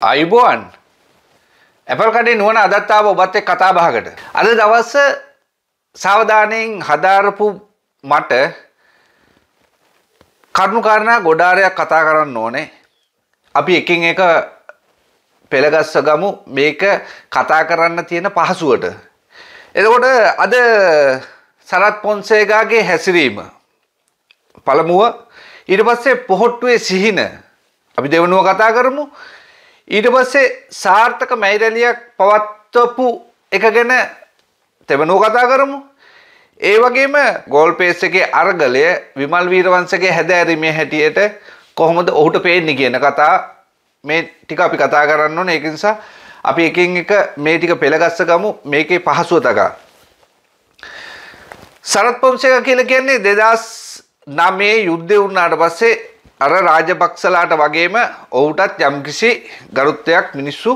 අයිබෝන් ඇපල් කඩේ නුවන අදත්තාව ඔබත් එක් කතා බහකට. අද දවස්ස සාවධානයෙන් හදාරපු මට කරුණුකාරණා ගොඩාරයක් කතා කරන්න ඕනේ. අපි එකින් එක පෙළගස්ස ගමු මේක කතා කරන්න තියෙන පහසුවට. එතකොට අද සරත් පොන්සේගාගේ හැසිරීම. පළමුුව ඉට පස්සේ පොහොට්ටුවේ සිහින අපි දෙවනුව කතා කරමු ඊට පස්සේ සාර්ථක මැයිරැලියක් පවත්වපු එක ගැන තෙමනෝ කතා කරමු. ඒ වගේම ගෝල්පේස් එකේ අරගලය විමල් වීරවංශගේ හැදෑරීමේ හැටියට කොහොමද ඔහුට පේන්නේ කියන කතා මේ ටික අපි කතා කරන්න ඕනේ. ඒක නිසා අපි එකින් එක මේ ටික පෙළගස්ස ගමු මේකේ පහසුව තකා. සරත් පොම්සේකා කියලා කියන්නේ 2009 යුද්ධය වුණාට පස්සේ අර රාජපක්ෂලාට වගේම ඔහුටත් යම්කිසි ගරුත්වයක් මිනිස්සු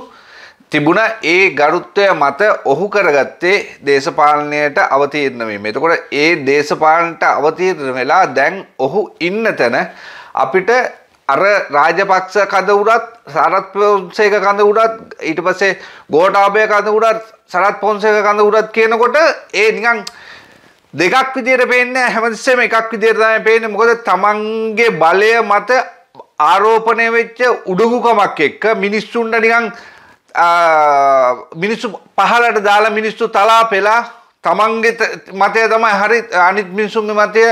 තිබුණ ඒ ගරුත්වය මත ඔහු කරගත්තේ දේශපාලනයට අවතීරණ වීම. එතකොට ඒ දේශපාලනට අවතීරණ වෙලා දැන් ඔහු ඉන්න තැන අපිට අර රාජපක්ෂ කඳ උඩත් සරත් පොන්සේක කඳ උඩත් ඊට පස්සේ ගෝඨාභය කඳ උඩත් සරත් පොන්සේක කඳ උඩත් කියනකොට ඒ නිකන් දෙකක් විදියට පේන්නේ හැමතිස්සෙම එකක් විදියට තමයි පේන්නේ මොකද තමන්ගේ බලය මත ආරෝපණය වෙච්ච උඩඟුකමක් එක්ක මිනිස්සුන්ට නිකන් මිනිස්සු පහලට දාලා මිනිස්සු තලා පෙලා තමන්ගේ මතය තමයි හරි අනිත් මිනිසුන්ගේ මතය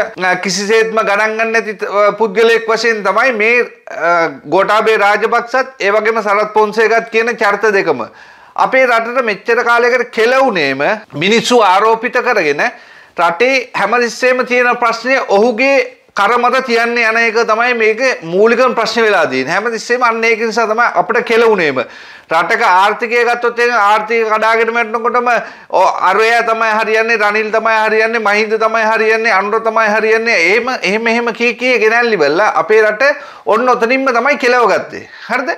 කිසිසේත්ම ගණන් ගන්න නැති පුද්ගලයෙක් වශයෙන් තමයි මේ ගෝටාබේ රාජපක්ෂත් ඒ වගේම සරත් පොන්සේකත් කියන චරිත දෙකම අපේ රටට මෙච්චර කාලයකට කෙලවුනේම මිනිස්සු ආරෝපිත කරගෙන රටේ හැමරිස්සේම තියෙන ප්‍රශ්නය ඔහුගේ කරමත තියන්නේ යන එක තමයි මේක මූලිකම ප්‍රශ්න වෙලා තියෙන්නේ. හැමතිස්සෙම අන්න ඒක නිසා තමයි අපිට කෙලුණේම. රටක ආර්ථිකය ගත්තොත් ඒක ආර්ථික කඩාගෙන වැටෙනකොටම අරය තමයි හරියන්නේ, රනිල් තමයි හරියන්නේ, මහින්ද තමයි හරියන්නේ, අනුර තමයි හරියන්නේ. එහෙම එහෙම එහෙම කී කී ගෙනල්ලි බැලලා අපේ රට ඔන්න ඔතනින්ම තමයි කෙලව ගත්තේ. හරිද?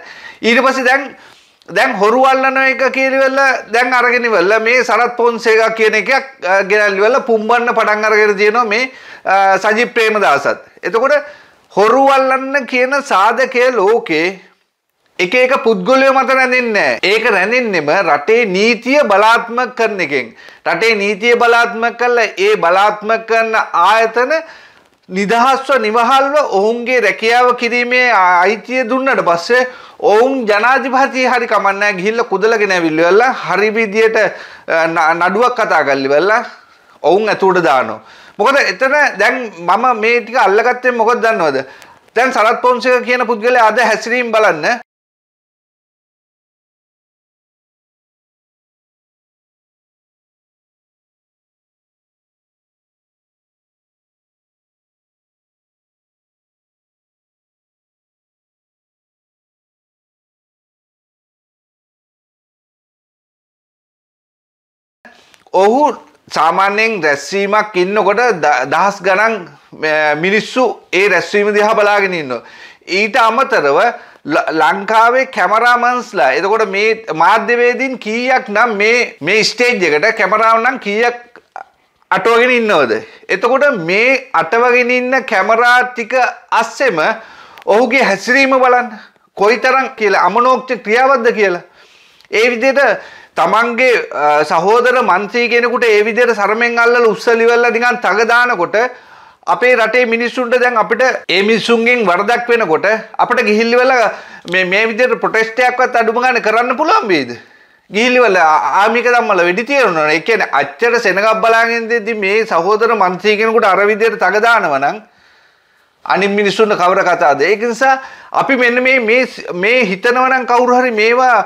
ඊට පස්සේ දැන් දැන් හොරු අල්ලන එක කියලිවෙල්ල දැන් අරගෙනවෙල්ල මේ සරත් පොන්සේක කියන එක ගෙනල්ලිවෙල්ල පුම්බන්න පටන් අරගෙන තියෙනවා මේ සජි ප්‍රේම දසත්. එතකොට හොරු අල්ලන්න කියන සාධකය ලෝකේ එක එක පුද්ගලය මත රැඳන්නේ ඒක රැඳන්නෙම රටේ නීතිය බලාත්ම කරන එකෙන්. රටේ නීතිය බලාත්ම කරල ඒ බලාත්ම කරන්න ආයතන නිදහස්ව නිවහල්ව ඔවුන්ගේ රැකියාව කිරීමේ අයිතිය දුන්නට පස්සේ ඔවුන් ජනාධිපති හරි කමන්නෑ ගිහිල්ල කුදලගෙන ඇවිල්ලවෙල්ල හරි විදියට නඩුවක් කතා කල්ලිවෙල්ලා ඔවුන් ඇතුට දානෝ. මොකද එතන දැන් මම මේ ටික අල්ලගත්තේ මොකද දන්නවද. දැන් සරත් පොන්සක කියන පුද්ගල අද හැසිරීම් බලන්න ඔහු සාමාන්‍යයෙන් රැස්වීමක් ඉන්නකොට දහස් ගණන් මිනිස්සු ඒ රැස්වීම දිහා බලාගෙන ඉන්නවා. ඊට අමතරව ලංකාවේ කැමරාමන්ස්ලා එතකොට මේ මාධ්‍යවේදීන් කීයක් නම් මේ මේ ස්ටේජ් එකට කැමරාව නම් කීයක් අටවගෙන ඉන්නවද. එතකොට මේ අටවගෙන ඉන්න කැමරා ටික අස්සෙම ඔහුගේ හැසිරීම බලන්න කොයිතරම් කියලා අමනෝක්ෂ ක්‍රියාවද්ද කියලා. ඒ විදිහට තමන්ගේ සහෝදර මන්ත්‍රී කෙනෙකුට ඒ විදිහට සරමෙන් අල්ලලා උස්සලිවල්ලා නිකන් තග දානකොට අපේ රටේ මිනිස්සුන්ට දැන් අපිට ඒ මිනිස්සුන්ගෙන් වරදක් වෙනකොට අපිට ගිහිල්ලිවලා මේ මේ විදිහට ප්‍රොටෙස්ටයක්වත් අඩුම ගන්න කරන්න පුළුවන් වේද? ගිහිල්ලිවල ආමික දම්මල වෙඩි තියෙනවනේ. ඒ කියන්නේ අච්චර සෙනගක් බලාගෙන ඉඳිද්දි මේ සහෝදර මන්ත්‍රී කෙනෙකුට අර විදිහට තග දානවා නම් අනිත් මිනිස්සුන්ට කවර කතාද ඒක නිසා අපි මෙන්න මේ මේ මේ හිතනවනම් කවුරු හරි මේවා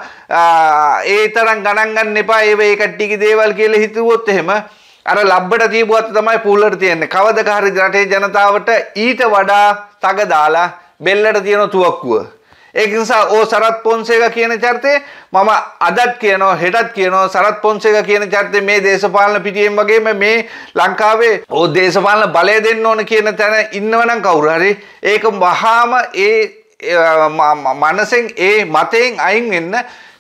ඒ තරම් ගණන් ගන්න එපා ඒව ඒ කට්ටියගේ දේවල් කියලා හිතුවොත් එහෙම අර ලබ්බට තියපුවත් තමයි පූලට තියෙන්නේ කවදක හරි රටේ ජනතාවට ඊට වඩා තග දාලා බෙල්ලට තියෙන තුවක්කුව ඒක නිසා ඕ සරත් පොන්සේක කියන චරිතේ මම අදත් කියනවා හෙටත් කියනවා සරත් පොන්සේක කියන චරිතේ මේ දේශපාලන පිටියෙන් වගේම මේ ලංකාවේ ඕ දේශපාලන බලය දෙන්න ඕන කියන තැන ඉන්නවනම් කවුරු හරි ඒක වහාම ඒ මනසෙන් ඒ මතයෙන් අයින් වෙන්න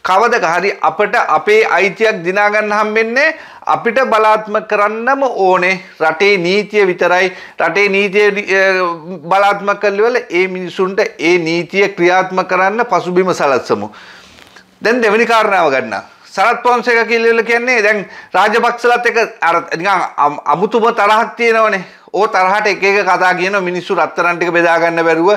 කවදක හරි අපට අපේ අයිතියක් දිනාගන්න හම්බෙන්නේ අපිට බලාත්මක කරන්නම ඕනේ රටේ නීතිය විතරයි රටේ නීතිය බලාත්මක කළවල ඒ මිනිසුන්ට ඒ නීතිය ක්‍රියාත්මක කරන්න පසුබිම සලස්සමු දැන් දෙවෙනි කාරණාව ගන්න සරත් පොන්සේක කියලා කියන්නේ දැන් රාජපක්ෂලත් එක අර නිකන් අමුතුම තරහක් තියෙනවනේ ඕ තරහට එක එක කතා කියන මිනිස්සු රත්තරන් ටික බෙදා ගන්න බැරුව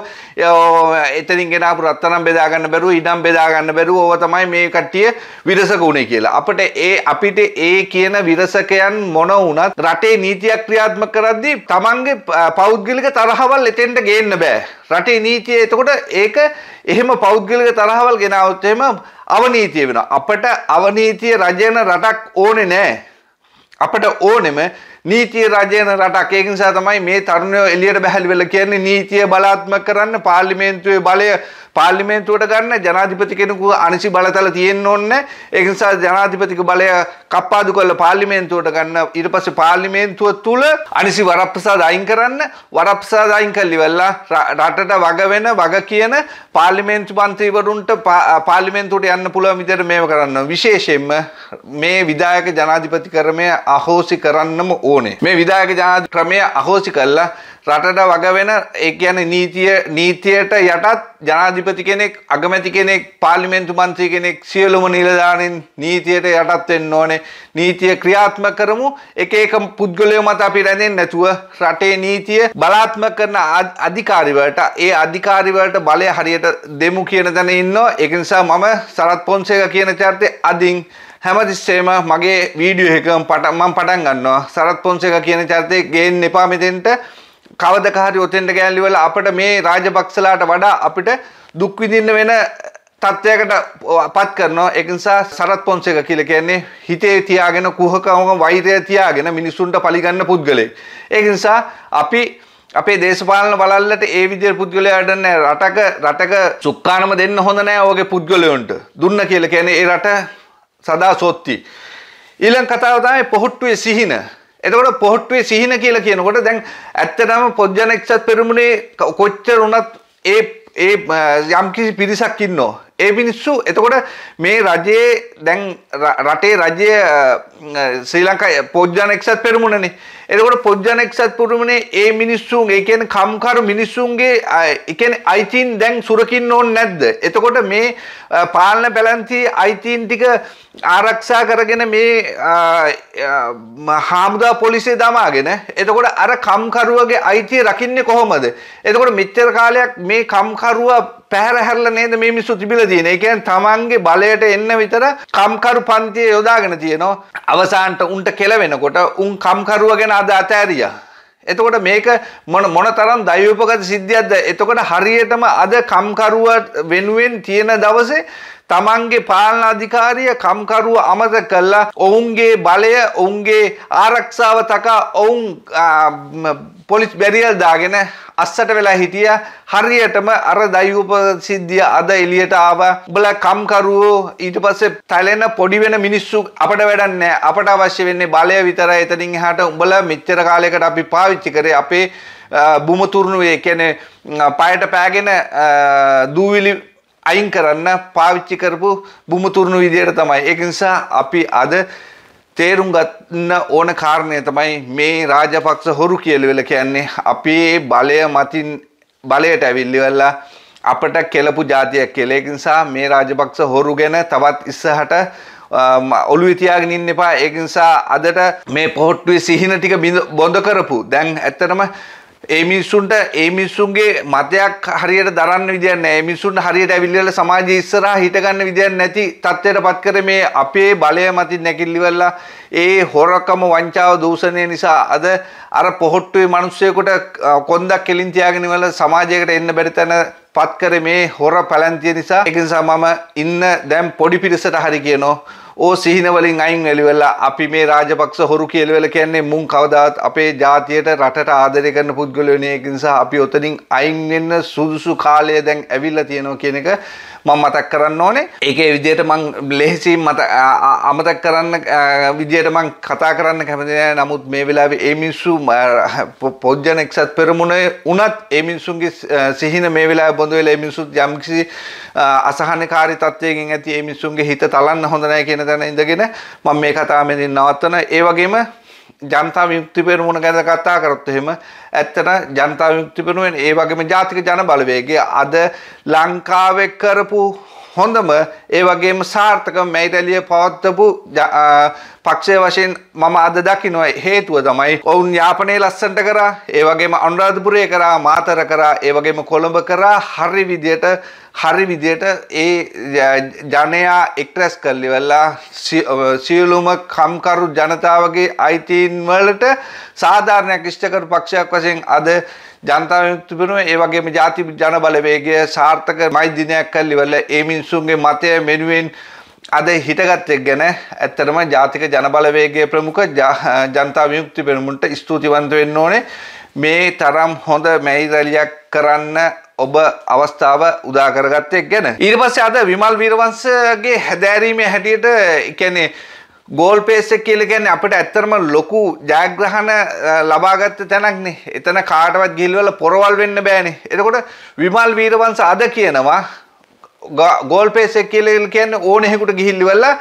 එතනින් ගෙනාපු රත්තරන් බෙදා ගන්න බැරුව ඉඩම් බෙදා ගන්න බැරුව ඕව තමයි මේ කට්ටිය විරසක උනේ කියලා. අපිට ඒ අපිට ඒ කියන විරසකයන් මොන වුණත් රටේ නීතියක් ක්‍රියාත්මක කරද්දී Tamange පෞද්ගලික තරහවල් එතෙන්ට ගේන්න බෑ. රටේ නීතිය එතකොට ඒක එහෙම පෞද්ගලික තරහවල් ගෙනාවොත් එහෙම අවනීතිය වෙනවා. අපට අවනීතිය රජන රටක් ඕනේ නෑ. අපට ඕනෙම නීතිය රජයන රටක් ඒක නිසා තමයි මේ තරුණයෝ එළියට බහැලි වෙලා කියන්නේ නීතිය බලාත්මක කරන්න පාර්ලිමේන්තුවේ බලය පාර්ලිමේන්තුවට ගන්න ජනාධිපති කෙනෙකු අනිසි බලතල තියෙන්න ඕනේ ඒක නිසා ජනාධිපතික බලය කප්පාදු කරලා පාර්ලිමේන්තුවට ගන්න ඊට පස්සේ පාර්ලිමේන්තුව තුල අනිසි වරප්‍රසාද අයින් කරන්න වරප්‍රසාද අයින් කළිවලා රටට වග වෙන වග කියන පාර්ලිමේන්තු මන්ත්‍රීවරුන්ට පාර්ලිමේන්තුවට යන්න පුළුවන් විදිහට මේව කරන්න විශේෂයෙන්ම මේ විධායක ජනාධිපති ක්‍රමය අහෝසි කරන්නම ඕන ඕනේ. මේ විධායක ජනාධිපති ක්‍රමය අහෝසි කළා රටට වග වෙන ඒ කියන්නේ නීතිය නීතියට යටත් ජනාධිපති කෙනෙක් අගමැති කෙනෙක් පාර්ලිමේන්තු මන්ත්‍රී කෙනෙක් සියලුම නිලධාරීන් නීතියට යටත් වෙන්න ඕනේ නීතිය ක්‍රියාත්මක කරමු එක එක පුද්ගලයෝ මත අපි රැඳෙන්නේ නැතුව රටේ නීතිය බලාත්මක කරන අධිකාරිවලට ඒ අධිකාරිවලට බලය හරියට දෙමු කියන තැන ඉන්නවා ඒක නිසා මම සරත් පොන්සේක කියන චරිතේ අදින් හැමතිස්සේම මගේ වීඩියෝ එකම පටන් මම පටන් ගන්නවා සරත් පොන්සේක කියන චරිතේ ගේන්න එපා මෙතෙන්ට කවදකහරි ඔතෙන්ට ගෑල්ලිවල අපට මේ රාජපක්ෂලාට වඩා අපිට දුක් විඳින්න වෙන තත්ත්වයකට පත් කරනවා ඒක නිසා සරත් පොන්සේක කියලා කියන්නේ හිතේ තියාගෙන කුහකවම වෛරය තියාගෙන මිනිසුන්ට පලිගන්න පුද්ගලෙක්. ඒක නිසා අපි අපේ දේශපාලන බලල්ලට ඒ විදිහට පුද්ගලයාට නෑ රටක රටක සුක්කානම දෙන්න හොඳ නෑ ඔගේ පුද්ගලයන්ට. දුන්න කියලා කියන්නේ ඒ රට සදා සොත්ති. ඊළඟ කතාව තමයි පොහොට්ටුවේ සිහින. එතකොට පොහොට්ටුවේ සිහින කියලා කියනකොට දැන් ඇත්තටම පොජ්ජන එක්සත් පෙරමුණේ කොච්චර වුණත් ඒ ඒ යම්කිසි පිරිසක් ඉන්නවා. ඒ මිනිස්සු එතකොට මේ රජයේ දැන් රටේ රජය ශ්‍රී ලංකා පොජ්ජන එක්සත් පෙරමුණනේ. එතකොට පොජ්ජන එක්සත් පුරුමනේ ඒ මිනිස්සුන් ඒ කියන්නේ කම්කරු මිනිස්සුන්ගේ ඒ කියන්නේ අයිතීන් දැන් සුරකින්න ඕනේ නැද්ද? එතකොට මේ පාලන පැලැන්ති අයිතීන් ටික ආරක්ෂා කරගෙන මේ හාමුදා පොලිසිය දමාගෙන එතකොට අර කම්කරුවගේ අයිතිය රකින්නේ කොහොමද? එතකොට මෙච්චර කාලයක් මේ කම්කරුවා පැහැර හැරලා නේද මේ මිනිස්සු තිබිලා තියෙන්නේ. ඒ කියන්නේ තමන්ගේ බලයට එන්න විතර කම්කරු පන්තිය යොදාගෙන තියෙනවා. අවසානට උන්ට කෙලවෙනකොට උන් කම්කරුවා ගැන අද අතෑරියා. එතකොට මේක මොන මොන තරම් දෛවපගත සිද්ධියක්ද? එතකොට හරියටම අද කම්කරුව වෙනුවෙන් තියෙන දවසේ තමන්ගේ පාලනාධිකාරිය කම්කරුව අමතක කළා ඔවුන්ගේ බලය ඔවුන්ගේ ආරක්ෂාව තකා ඔවුන් පොලිස් බැරියල් දාගෙන අස්සට වෙලා හිටිය හරියටම අර දයිූප සිද්ධිය අද එලියට ආව බල කම්කරුවෝ ඊට පස්සේ තැලෙන පොඩි වෙන මිනිස්සු අපට වැඩන්නේ අපට අවශ්‍ය වෙන්නේ බලය විතර එතනින් එහාට උඹල මෙච්චර කාලයකට අපි පාවිච්චි කරේ අපේ බුමතුරුණුවේ කියන්නේ පයට පෑගෙන දූවිලි අයින් කරන්න පාවිච්චි කරපු බුමුතුරුණු විදියට තමයි. ඒක නිසා අපි අද තේරුම් ගන්න ඕන කාරණය තමයි මේ රාජපක්ෂ හොරු කියලවෙල කියන්නේ අපේ බලය මතින් බලයට ඇවිල්ලිවෙල්ලා අපට කෙලපු ජාතියක් කෙලෙක් නිසා මේ රාජපක්ෂ හොරු ගැන තවත් ඉස්සහට ඔලු ඉතියාගෙන ඉන්න එපා ඒක නිසා අදට මේ පොහොට්ටුවේ සිහින ටික බොඳ කරපු දැන් ඇත්තටම ඒ මිනිස්සුන්ට ඒ මිනිස්සුන්ගේ මතයක් හරියට දරන්න විදියක් නැහැ. ඒ මිනිස්සුන්ට හරියට ඇවිල්ලා සමාජයේ ඉස්සරහා හිටගන්න විදියක් නැති තත්ත්වයට පත් කර මේ අපේ බලය මතින් නැකිලිවලා ඒ හොරකම වංචාව දූෂණය නිසා අද අර පොහොට්ටුවේ මිනිස්සෙකුට කොන්දක් කෙලින් තියාගෙන ඉවල සමාජයකට එන්න බැරි තැන පත් කරේ මේ හොර පැලැන්තිය නිසා. ඒක නිසා මම ඉන්න දැන් පොඩි පිරිසට හරි කියනවා ඕ සිහිනවලින් අයින් එලිවෙල්ලා අපි මේ රාජපක්ෂ හොරු කියලවෙල කියන්නේ මුන් කවදාත් අපේ ජාතියට රටට ආදරය කරන පුද්ගලයනයක නිසා අපි ඔතනින් අයින් වෙන්න සුදුසු කාලය දැන් ඇවිල්ලා තියෙනවා කියන එක මම මතක් කරන්න ඕනේ. ඒකේ විදියට මං ලෙහෙසියෙන් මත අමතක් කරන්න විදියට මං කතා කරන්න කැමති නෑ. නමුත් මේ වෙලාවේ ඒ මිනිස්සු පොජ්ජන එක්සත් පෙරමුණේ උනත් ඒ මිනිස්සුන්ගේ සිහින මේ වෙලාවේ හොඳ වෙලා මේ මිනිස්සුත් යම්කිසි අසහනකාරී තත්වයකින් ඇති මේ මිනිස්සුන්ගේ හිත තලන්න හොඳ නැහැ කියන තැන ඉඳගෙන මම මේ කතාව මෙතනින් නවත්තන ඒ වගේම ජනතා විමුක්ති පෙරමුණ ගැන කතා කරොත් එහෙම ඇත්තට ජනතා විමුක්ති පෙරමුණෙන් ඒ වගේම ජාතික ජන බලවේගය අද ලංකාවේ කරපු හොඳම ඒ වගේම සාර්ථකම මැයිරැලිය පවත්වපු පක්ෂය වශයෙන් මම අද දකිනවා හේතුව තමයි ඔවුන් යාපනය ලස්සන්ට කරා ඒවගේම අනුරාධපුරය කරා මාතර කරා ඒවගේම කොළඹ කරා හරි විදියට හරි විදියට ඒ ජනයා එක්ට්‍රැස් කල්ලිවෙල්ලා සියලුම කම්කරු ජනතාවගේ අයිතීන් වලට සාධාරණයක් ෂ්ටකර පක්ෂයක් වශයෙන් අද ජනතාව තිබෙනවා ඒ වගේම ජාති ජන බලවේගය සාර්ථක මයිදිනයක් කල්ලිවල ඒ මිනිසුන්ගේ මතය මෙනුවෙන් අද හිටගත් එක් ගැන ඇත්තටම ජාතික ජනබලවේගේ ප්‍රමුඛ ජනතා විමුක්ති පෙරමුණට ස්තුතිවන්ත වෙන්න ඕනේ මේ තරම් හොඳ මැයි රැලියක් කරන්න ඔබ අවස්ථාව උදා කරගත්තේ ගැන. ඊට පස්සේ අද විමල් වීරවංශගේ හැදෑරීමේ හැටියට කියන්නේ ගෝල් පේසක් කියල කියන්නේ අපිට ඇත්තරම ලොකු ජයග්‍රහණ ලබාගත්ත තැනක්නේ එතන කාටවත් ගිල්වල පොරවල් වෙන්න බෑනේ. එතකොට විමල් වීරවංශ අද කියනවා ගෝල්පේ සෙක්කියලල් කියන්න ඕනෙහෙකුට ගිහිල්ලිවෙල්ලා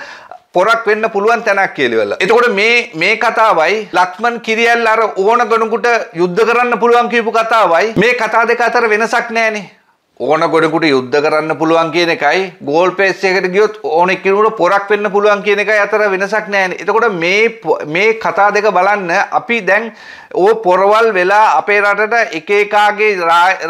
පොරක් වෙන්න පුළුවන් තැනක් කියලිවල. එතකොට මේ මේ කතාවයි ලක්මන් කිරියල් අර ඕන ගොනුකුට යුද්ධ කරන්න පුළුවන් කියපු කතාවයි මේ කතා දෙක අතර වෙනසක් නෑනේ. ඕන ගොඩකුට යුද්ධ කරන්න පුළුවන් කියන එකයි ගෝල් පේස් එකට ගියොත් ඕන එක්කිනුට පොරක් වෙන්න පුළුවන් කියන එකයි අතර වෙනසක් නැහැ. එතකොට මේ මේ කතා දෙක බලන්න අපි දැන් ඕ පොරවල් වෙලා අපේ රටට එක එකාගේ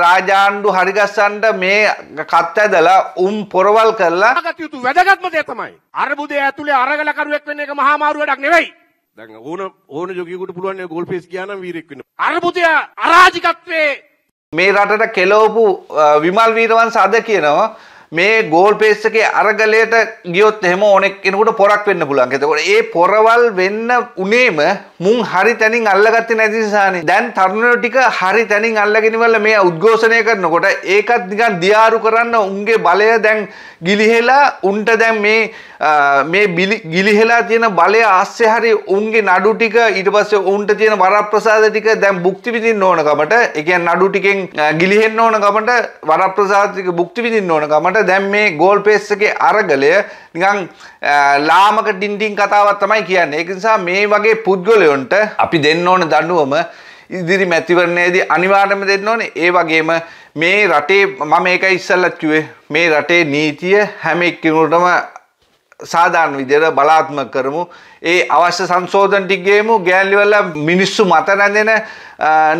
රාජාණ්ඩු හරිගස්සන්න මේ කත් ඇදලා උම් පොරවල් කරලා යුතු වැදගත්ම දේ තමයි. අරබුදේ ඇතුලේ අරගලකරුවෙක් වෙන්න එක මහා මාරු වැඩක් නෙවෙයි. දැන් ඕන ඕන ජොකියෙකුට පුළුවන් ගෝල් පේස් ගියා නම් වීරෙක් වෙන්න. අරබුදේ අරාජිකත්වයේ මේ රටට කෙලවපු විමල් වීරවන් සද කියනවා මේ ගෝල් පේස්සකේ අරගලයට ගියොත් එහෙම ඕනෙක් කෙනෙකුට පොරක් වෙන්න පුළුවන්. එතකොට ඒ පොරවල් වෙන්න උනේම මුන් හරි තැනින් අල්ලගත්තේ නැති නිසානේ. දැන් තරුණයෝ ටික හරි තැනින් අල්ලගෙනවල මේ උද්ඝෝෂණය කරනකොට ඒකත් නිකන් දියාරු කරන්න උන්ගේ බලය දැන් ගිලිහෙලා උන්ට දැන් මේ මේ ගිලිහෙලා තියෙන බලය ආස්සේ හරි උන්ගේ නඩු ටික ඊට පස්සේ උන්ට තියෙන වරප්‍රසාද ටික දැන් භුක්ති විඳින්න ඕන කමට ඒ කියන්නේ නඩු ටිකෙන් ගිලිහෙන්න ඕන කමට වරප්‍රසාද ටික භුක්ති විඳින්න ඕන කමට දැන් මේ ගෝල් පේස් එකේ අරගලය නිකන් ලාමක ඩින්ඩින් කතාවක් තමයි කියන්නේ. ඒක නිසා මේ වගේ පුද්ගලයෝ ගුරුවරයොන්ට අපි දෙන්න ඕන දඩුවම ඉදිරි මැතිවරණයේදී අනිවාර්යයෙන්ම දෙන්න ඕනේ. ඒ වගේම මේ රටේ මම ඒක ඉස්සල්ලත් කිව්වේ මේ රටේ නීතිය හැම එක්කිනුටම සාධාරණ විදියට බලාත්මක කරමු. ඒ අවශ්‍ය සංශෝධන ටික ගේමු. ගෑන්ලිවල මිනිස්සු මත රැඳෙන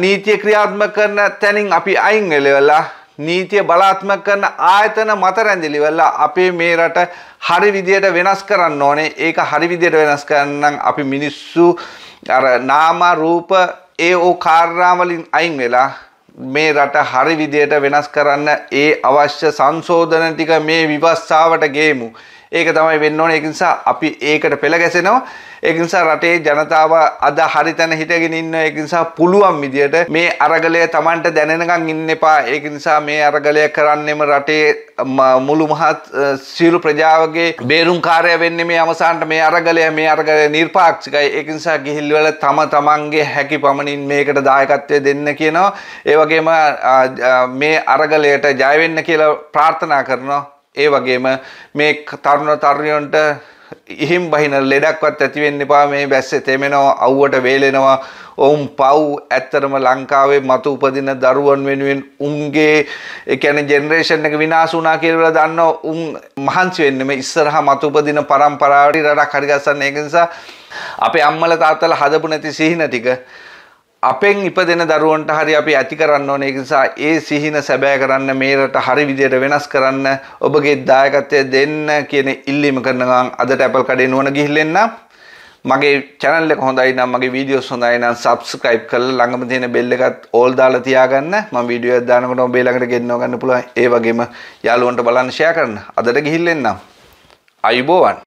නීතිය ක්‍රියාත්මක කරන තැනින් අපි අයින් වෙලා නීතිය බලාත්මක කරන ආයතන මත රැඳිලි වෙලා අපේ මේ රට හරි විදියට වෙනස් කරන්න ඕනේ. ඒක හරි විදියට වෙනස් කරන්න අපි මිනිස්සු අර නාම රූප ඒ ඕ කාරණාවලින් අයින් වෙලා මේ රට හරි විදියට වෙනස් කරන්න ඒ අවශ්‍ය සංශෝධන ටික මේ විවස්සාවට ගේමු. ඒක තමයි වෙන්න ඕනේ ඒක නිසා අපි ඒකට පෙළ ගැසෙනවා ඒක නිසා රටේ ජනතාව අද හරි තැන හිටගෙන ඉන්න ඒක නිසා පුළුවන් විදියට මේ අරගලය Tamanට දැනෙනකන් ඉන්න එපා ඒක නිසා මේ අරගලය කරන්නෙම රටේ මුළු මහත් සියලු ප්‍රජාවගේ බේරුම්කාරය වෙන්නේ මේ අවසානට මේ අරගලය මේ අරගලය නිර්පාක්ෂිකයි ඒක නිසා ගිහිල්වල තම තමන්ගේ හැකි පමණින් මේකට දායකත්වය දෙන්න කියනවා ඒ වගේම මේ අරගලයට ජය වෙන්න කියලා ප්‍රාර්ථනා කරනවා ඒ වගේම මේ තරුණ තරුණියන්ට ඉහිම් බහින ලෙඩක්වත් ඇති වෙන්න එපා මේ බැස්සේ තෙමෙනවා අවුවට වේලෙනවා ඔවුන් පව් ඇත්තරම ලංකාවේ මතු උපදින දරුවන් වෙනුවෙන් උන්ගේ ඒ කියන්නේ ජෙනරේෂන් එක විනාශ වුණා කියලා දන්න උන් මහන්සි වෙන්නේ මේ ඉස්සරහා මතු උපදින પરම්පරාවට රටක් හරි ගස්සන්න ඒක නිසා අපේ අම්මලා තාත්තලා හදපු නැති සිහින ටික අපෙන් ඉපදෙන දරුවන්ට හරි අපි ඇති කරන්න ඕනේ නිසා ඒ සිහින සැබෑ කරන්න මේරට හරි විදියට වෙනස් කරන්න ඔබගේ දායකත්වය දෙන්න කියන ඉල්ලීම කරන ගමන් අදට Apple කඩේ නුවණ ගිහිල්ලා මගේ channel එක හොඳයි නම් මගේ videos හොඳයි නම් subscribe කරලා ළඟම තියෙන bell එකත් all දාලා තියාගන්න මම video එකක් දානකොට ඔබේ ළඟට ගෙන්නව ගන්න පුළුවන් ඒ වගේම යාළුවන්ට බලන්න share කරන්න අදට ගිහිල්ලා එන්නම් අයුබෝවන්